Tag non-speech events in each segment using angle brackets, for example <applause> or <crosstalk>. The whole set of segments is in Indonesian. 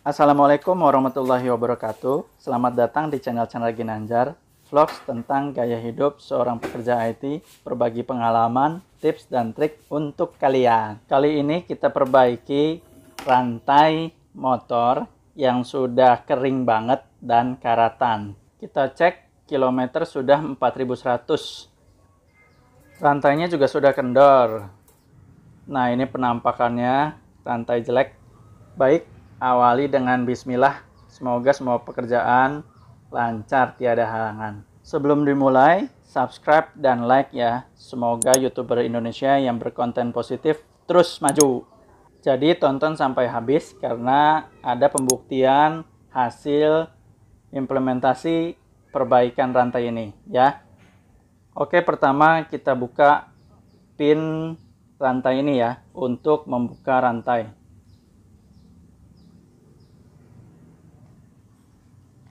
Assalamualaikum warahmatullahi wabarakatuh. Selamat datang di channel-channel Ginanjar, vlogs tentang gaya hidup seorang pekerja IT, berbagi pengalaman, tips dan trik untuk kalian. Kali ini kita perbaiki rantai motor yang sudah kering banget dan karatan. Kita cek kilometer sudah 4100. Rantainya juga sudah kendor. Nah, ini penampakannya rantai jelek. Baik, awali dengan bismillah. Semoga semua pekerjaan lancar tiada halangan. Sebelum dimulai, subscribe dan like ya. Semoga YouTuber Indonesia yang berkonten positif terus maju. Jadi tonton sampai habis karena ada pembuktian hasil implementasi perbaikan rantai ini ya. Oke, pertama kita buka pin rantai ini ya untuk membuka rantai.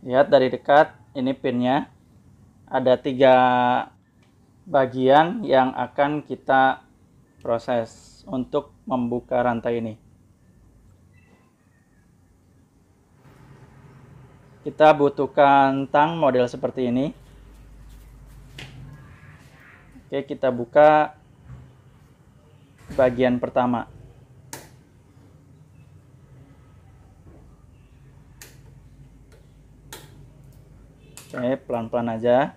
lihat dari dekat ini pinnya ada tiga bagian yang akan kita proses untuk membuka rantai ini kita butuhkan tang model seperti ini oke kita buka bagian pertama Oke, eh, pelan-pelan aja.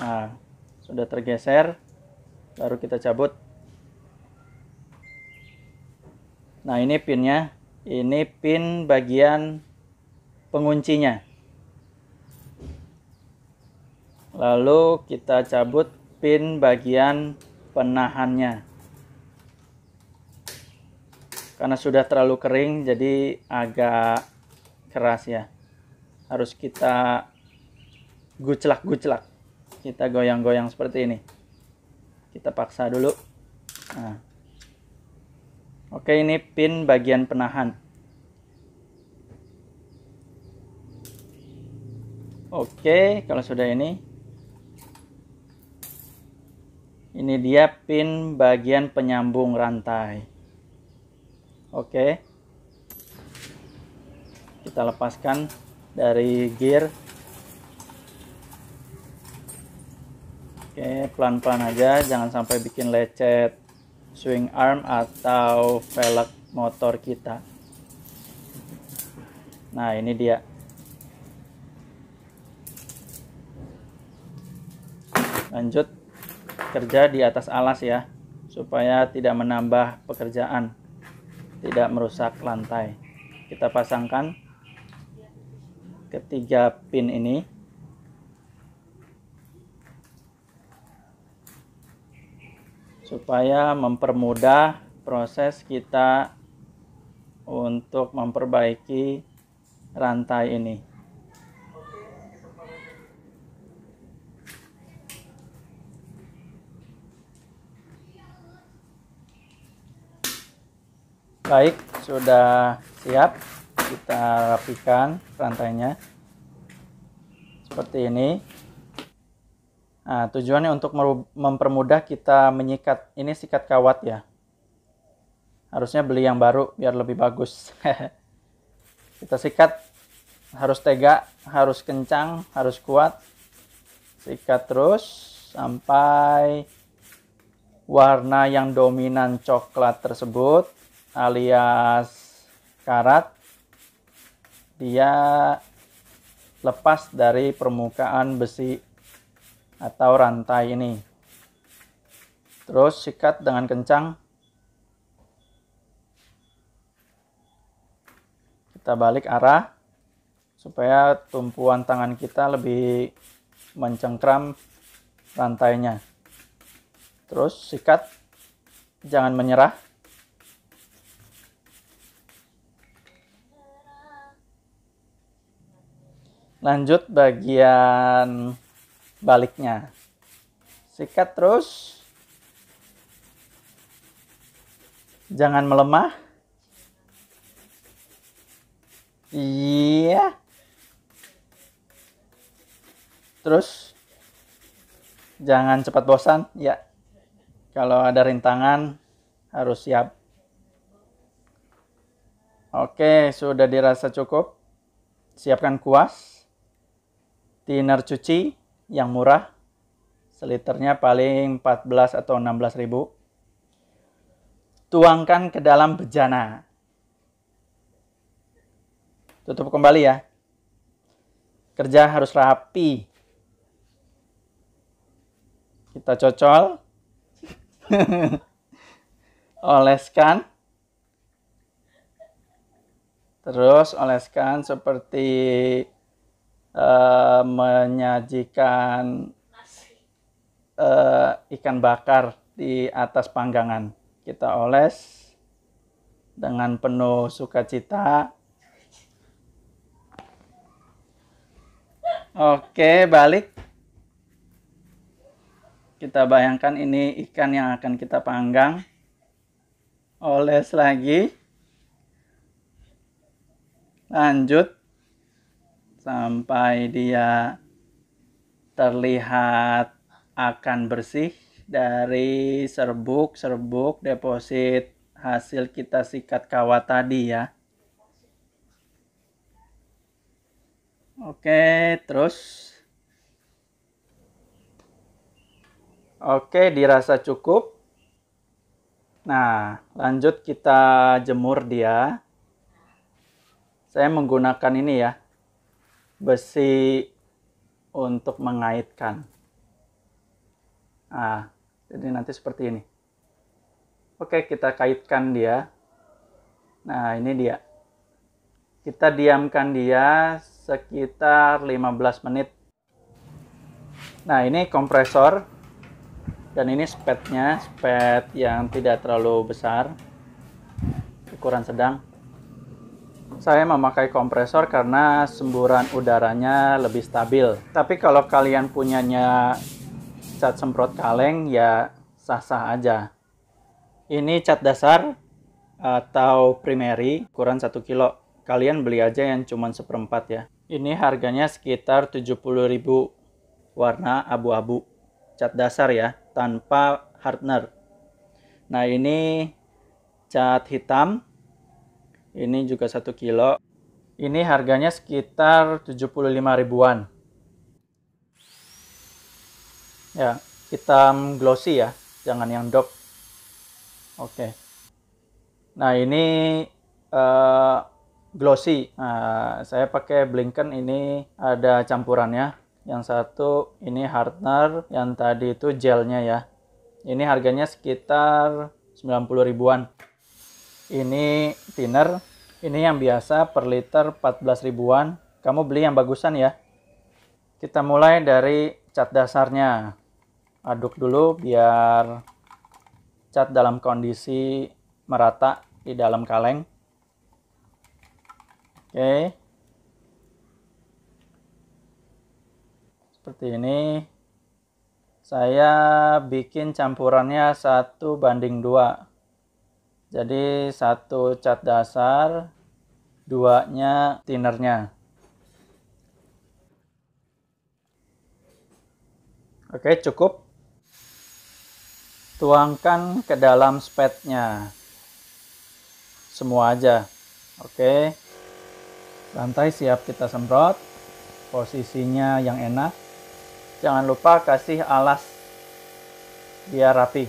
Nah, sudah tergeser, baru kita cabut. Nah, ini pinnya. Ini pin bagian penguncinya. Lalu kita cabut pin bagian penahannya karena sudah terlalu kering jadi agak keras ya harus kita guclak-guclak kita goyang-goyang seperti ini kita paksa dulu nah. oke ini pin bagian penahan oke kalau sudah ini ini dia pin bagian penyambung rantai Oke. Kita lepaskan dari gear. Oke, pelan-pelan aja, jangan sampai bikin lecet swing arm atau velg motor kita. Nah, ini dia. Lanjut kerja di atas alas ya, supaya tidak menambah pekerjaan tidak merusak lantai kita pasangkan ketiga pin ini supaya mempermudah proses kita untuk memperbaiki rantai ini Baik, sudah siap. Kita rapikan rantainya. Seperti ini. Nah, tujuannya untuk mempermudah kita menyikat. Ini sikat kawat ya. Harusnya beli yang baru biar lebih bagus. <laughs> kita sikat harus tega, harus kencang, harus kuat. Sikat terus sampai warna yang dominan coklat tersebut alias karat dia lepas dari permukaan besi atau rantai ini. Terus sikat dengan kencang. Kita balik arah supaya tumpuan tangan kita lebih mencengkram rantainya. Terus sikat, jangan menyerah. lanjut bagian baliknya sikat terus jangan melemah iya terus jangan cepat bosan ya kalau ada rintangan harus siap oke sudah dirasa cukup siapkan kuas thinner cuci yang murah. Seliternya paling 14 atau 16 ribu. Tuangkan ke dalam bejana. Tutup kembali ya. Kerja harus rapi. Kita cocol. <laughs> oleskan. Terus oleskan seperti uh, menyajikan uh, ikan bakar di atas panggangan. Kita oles dengan penuh sukacita. Oke, balik. Kita bayangkan ini ikan yang akan kita panggang. Oles lagi. Lanjut sampai dia terlihat akan bersih dari serbuk-serbuk deposit hasil kita sikat kawat tadi ya. Oke, terus Oke, dirasa cukup. Nah, lanjut kita jemur dia. Saya menggunakan ini ya, besi untuk mengaitkan. Nah, jadi nanti seperti ini. Oke, kita kaitkan dia. Nah, ini dia. Kita diamkan dia sekitar 15 menit. Nah, ini kompresor dan ini spetnya, spet yang tidak terlalu besar, ukuran sedang saya memakai kompresor karena semburan udaranya lebih stabil. Tapi kalau kalian punyanya cat semprot kaleng ya sah-sah aja. Ini cat dasar atau primary ukuran 1 kilo. Kalian beli aja yang cuma seperempat ya. Ini harganya sekitar 70.000 warna abu-abu. Cat dasar ya, tanpa hardener. Nah ini cat hitam ini juga 1 kilo. Ini harganya sekitar 75 ribuan. Ya, hitam glossy ya, jangan yang dop. Oke. Nah, ini uh, glossy. Nah, saya pakai Blinken ini ada campurannya. Yang satu ini hardener, yang tadi itu gelnya ya. Ini harganya sekitar 90 ribuan. Ini thinner, ini yang biasa per liter 14 ribuan. Kamu beli yang bagusan ya. Kita mulai dari cat dasarnya. Aduk dulu biar cat dalam kondisi merata di dalam kaleng. Oke. Seperti ini. Saya bikin campurannya satu banding dua. Jadi satu cat dasar, duanya tinernya. Oke, cukup. Tuangkan ke dalam spetnya. Semua aja. Oke. Lantai siap kita semprot. Posisinya yang enak. Jangan lupa kasih alas biar rapi.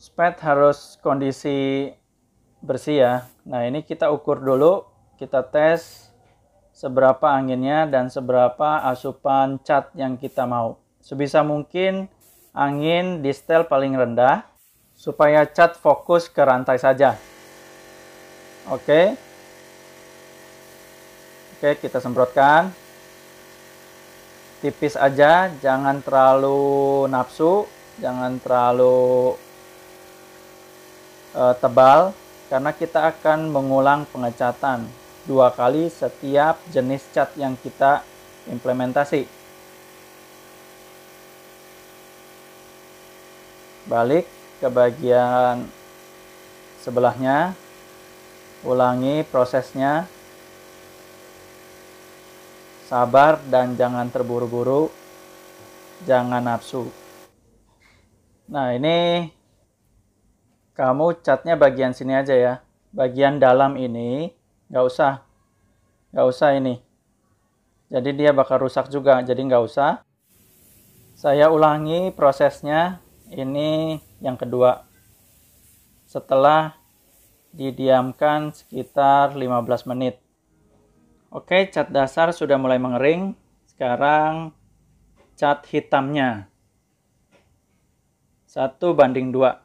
Spet harus kondisi bersih ya. Nah, ini kita ukur dulu, kita tes seberapa anginnya dan seberapa asupan cat yang kita mau. Sebisa mungkin angin di setel paling rendah supaya cat fokus ke rantai saja. Oke. Oke, kita semprotkan. Tipis aja, jangan terlalu nafsu, jangan terlalu e, tebal karena kita akan mengulang pengecatan dua kali setiap jenis cat yang kita implementasi. Balik ke bagian sebelahnya, ulangi prosesnya, sabar dan jangan terburu-buru, jangan nafsu. Nah ini kamu catnya bagian sini aja ya. Bagian dalam ini nggak usah. Nggak usah ini. Jadi dia bakal rusak juga, jadi nggak usah. Saya ulangi prosesnya. Ini yang kedua. Setelah didiamkan sekitar 15 menit. Oke, cat dasar sudah mulai mengering. Sekarang cat hitamnya. satu banding dua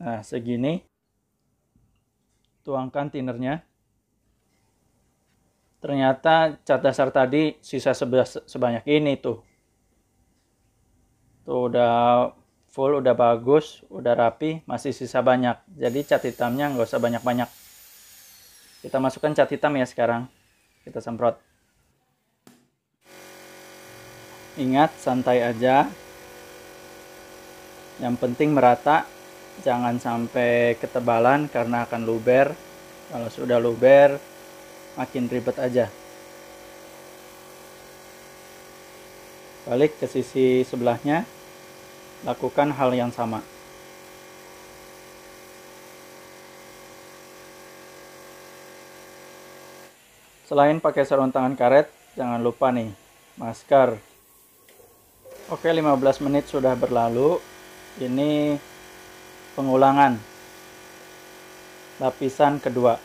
Nah, segini. Tuangkan tinernya. Ternyata cat dasar tadi sisa sebanyak ini tuh. Tuh udah full, udah bagus, udah rapi, masih sisa banyak. Jadi cat hitamnya nggak usah banyak-banyak. Kita masukkan cat hitam ya sekarang. Kita semprot. Ingat, santai aja. Yang penting merata, jangan sampai ketebalan karena akan luber kalau sudah luber makin ribet aja balik ke sisi sebelahnya lakukan hal yang sama Selain pakai sarung tangan karet, jangan lupa nih, masker. Oke, 15 menit sudah berlalu. Ini pengulangan lapisan kedua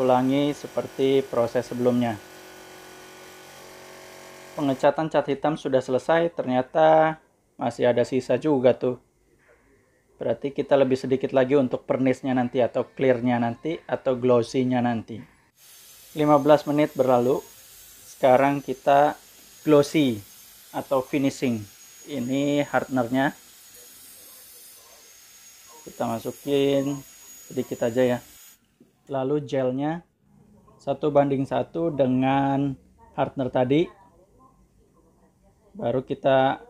ulangi seperti proses sebelumnya pengecatan cat hitam sudah selesai ternyata masih ada sisa juga tuh berarti kita lebih sedikit lagi untuk pernisnya nanti atau clearnya nanti atau glossynya nanti 15 menit berlalu sekarang kita glossy atau finishing ini hardener-nya kita masukin sedikit aja ya lalu gelnya satu banding satu dengan hardener tadi baru kita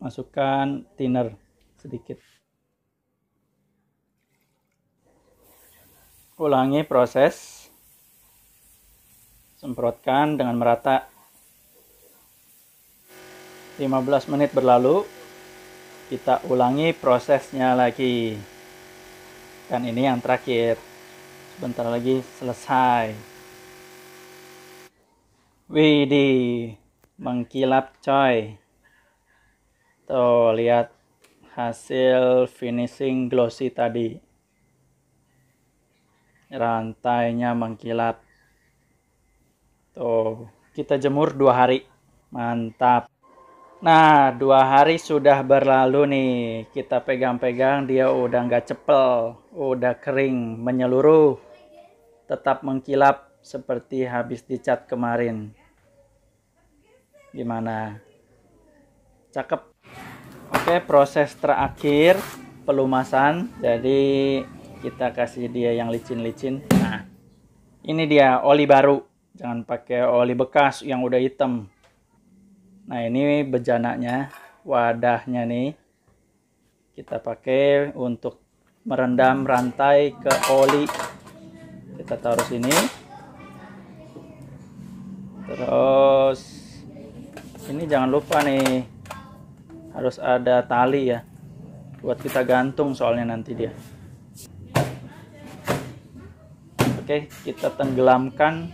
masukkan thinner sedikit ulangi proses semprotkan dengan merata 15 menit berlalu kita ulangi prosesnya lagi dan ini yang terakhir sebentar lagi selesai Widih mengkilap coy tuh lihat hasil finishing glossy tadi rantainya mengkilap tuh kita jemur dua hari mantap Nah, dua hari sudah berlalu nih. Kita pegang-pegang, dia udah nggak cepel, udah kering, menyeluruh, tetap mengkilap seperti habis dicat kemarin. Gimana? Cakep. Oke, proses terakhir pelumasan. Jadi kita kasih dia yang licin-licin. Nah, ini dia oli baru. Jangan pakai oli bekas yang udah hitam nah ini bejanaknya wadahnya nih kita pakai untuk merendam rantai ke oli kita taruh sini terus ini jangan lupa nih harus ada tali ya buat kita gantung soalnya nanti dia oke kita tenggelamkan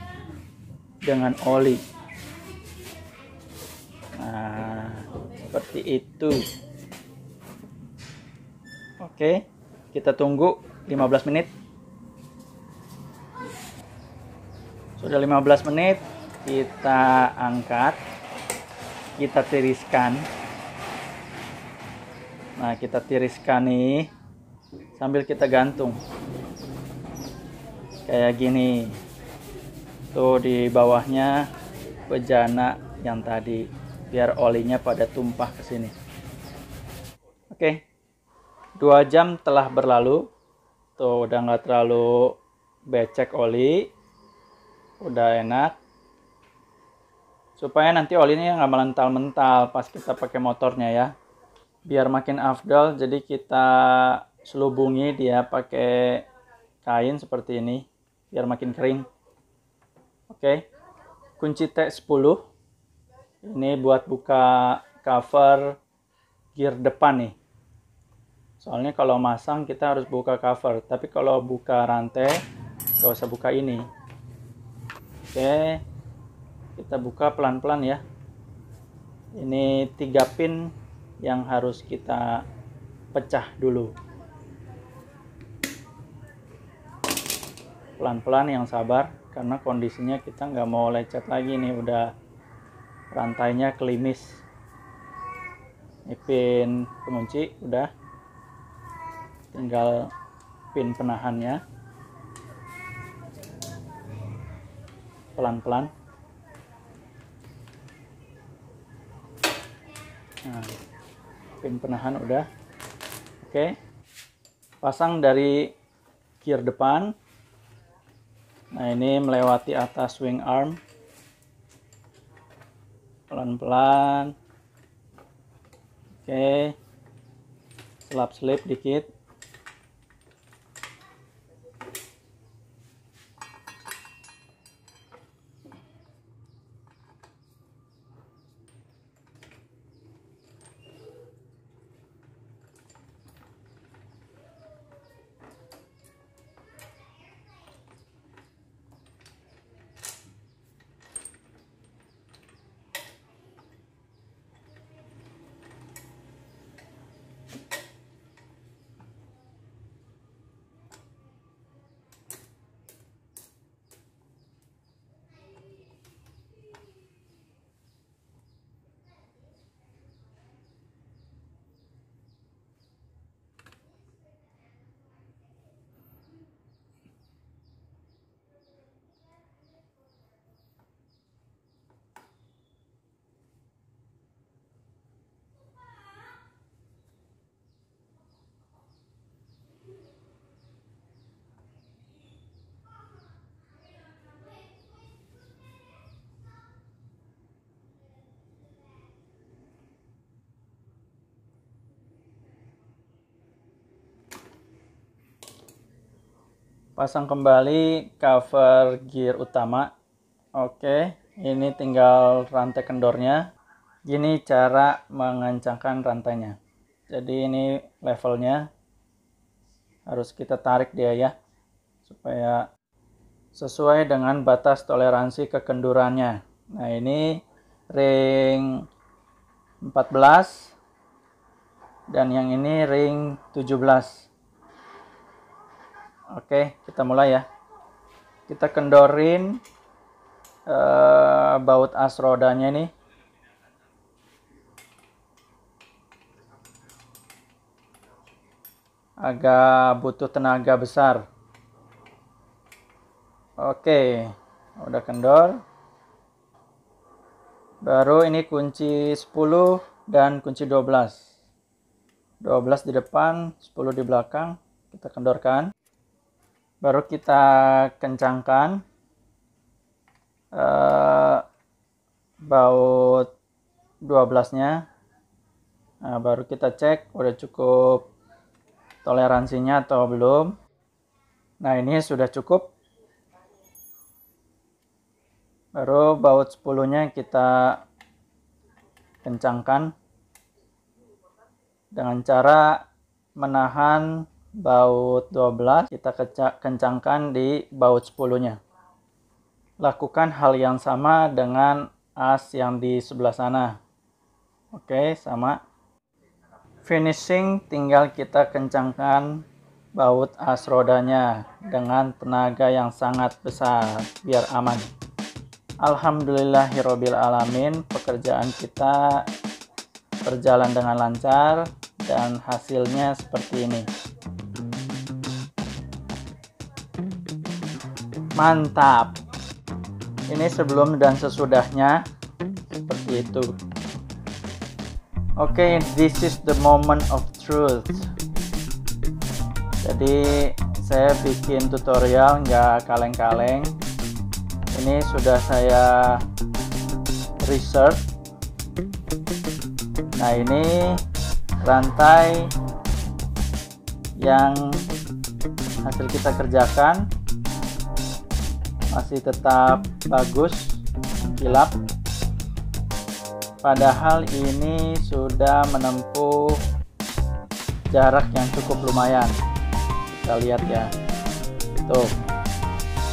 dengan oli seperti itu oke kita tunggu 15 menit sudah 15 menit kita angkat kita tiriskan nah kita tiriskan nih sambil kita gantung kayak gini tuh di bawahnya bejana yang tadi biar olinya pada tumpah ke sini. Oke, dua jam telah berlalu, tuh udah nggak terlalu becek oli, udah enak. Supaya nanti olinya nggak melental-mental pas kita pakai motornya ya. Biar makin afdal jadi kita selubungi dia pakai kain seperti ini, biar makin kering. Oke, kunci T10 ini buat buka cover gear depan nih soalnya kalau masang kita harus buka cover tapi kalau buka rantai gak usah buka ini oke kita buka pelan-pelan ya ini tiga pin yang harus kita pecah dulu pelan-pelan yang sabar karena kondisinya kita nggak mau lecet lagi nih udah rantainya kelimis ini pengunci udah tinggal pin penahannya pelan-pelan nah, pin penahan udah oke pasang dari gear depan nah ini melewati atas wing arm pelan-pelan oke selap-selip dikit pasang kembali cover gear utama oke ini tinggal rantai kendornya gini cara mengencangkan rantainya jadi ini levelnya harus kita tarik dia ya supaya sesuai dengan batas toleransi kekendurannya nah ini ring 14 dan yang ini ring 17 Oke, kita mulai ya. Kita kendorin uh, baut as rodanya ini. Agak butuh tenaga besar. Oke, udah kendor. Baru ini kunci 10 dan kunci 12. 12 di depan, 10 di belakang. Kita kendorkan baru kita kencangkan uh, baut 12 nya nah, baru kita cek udah cukup toleransinya atau belum nah ini sudah cukup baru baut 10 nya kita kencangkan dengan cara menahan baut 12 kita kencangkan di baut 10-nya. Lakukan hal yang sama dengan as yang di sebelah sana. Oke, sama. Finishing tinggal kita kencangkan baut as rodanya dengan tenaga yang sangat besar biar aman. alamin, pekerjaan kita berjalan dengan lancar dan hasilnya seperti ini. mantap ini sebelum dan sesudahnya seperti itu oke okay, this is the moment of truth jadi saya bikin tutorial nggak kaleng-kaleng ini sudah saya research nah ini rantai yang hasil kita kerjakan masih tetap bagus kilap padahal ini sudah menempuh jarak yang cukup lumayan kita lihat ya tuh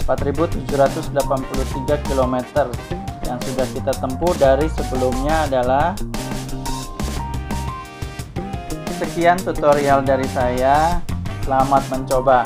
4783 km yang sudah kita tempuh dari sebelumnya adalah sekian tutorial dari saya selamat mencoba